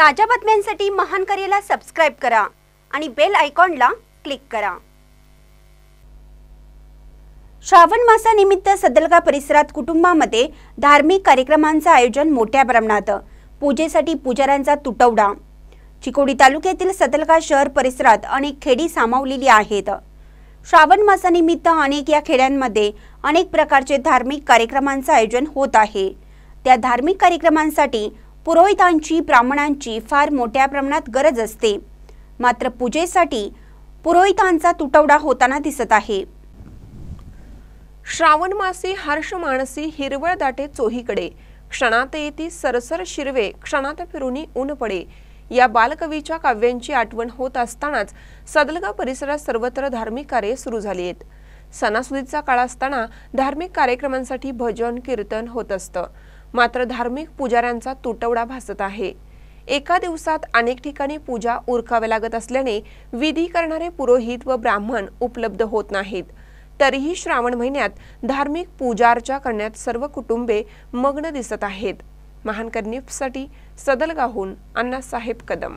ताज्या बातम्यांसाठी महान करेला सबस्क्राईब करा आणि बेल आयकॉनला क्लिक करा श्रावण मासानिमित्त सदलगा परिसरात कुटुंबामध्ये धार्मिक कार्यक्रमांचं आयोजन मोठ्या प्रमाणात पूजेसाठी पुजाऱ्यांचा तुटवडा चिकोडी तालुक्यातील सदलगा शहर परिसरात अनेक खेडी सामावलेली आहेत श्रावण मासानिमित्त अनेक या खेड्यांमध्ये अनेक प्रकारचे धार्मिक कार्यक्रमांचं आयोजन होत आहे त्या धार्मिक कार्यक्रमांसाठी पुरोहितांची ब्राह्मणांची फार मोठ्या प्रमाणात गरज असते मात्र पूजेसाठी पुरोहितांचा तुटवडा होताना दिसत आहे श्रावण मासी हर्ष मानसी हिरवळ दाटे चोहीकडे क्षणात येती सरसर शिरवे क्षणात फिरुनी ऊन पडे या बालकवीच्या काव्यांची आठवण होत असतानाच सदलगा परिसरात सर्वत्र धार्मिक कार्य सुरू झाली आहेत सणासुदीचा काळ असताना धार्मिक कार्यक्रमांसाठी भजन कीर्तन होत असतं मात्र धार्मिक पुजाऱ्यांचा तुटवडा भासत आहे एका दिवसात अनेक ठिकाणी पूजा उरकाव्या लागत असल्याने विधी करणारे पुरोहित व ब्राह्मण उपलब्ध होत नाहीत तरीही श्रावण महिन्यात धार्मिक पूजार्चा करण्यात सर्व कुटुंबे मग्न दिसत आहेत महान सदलगाहून अण्णासाहेब कदम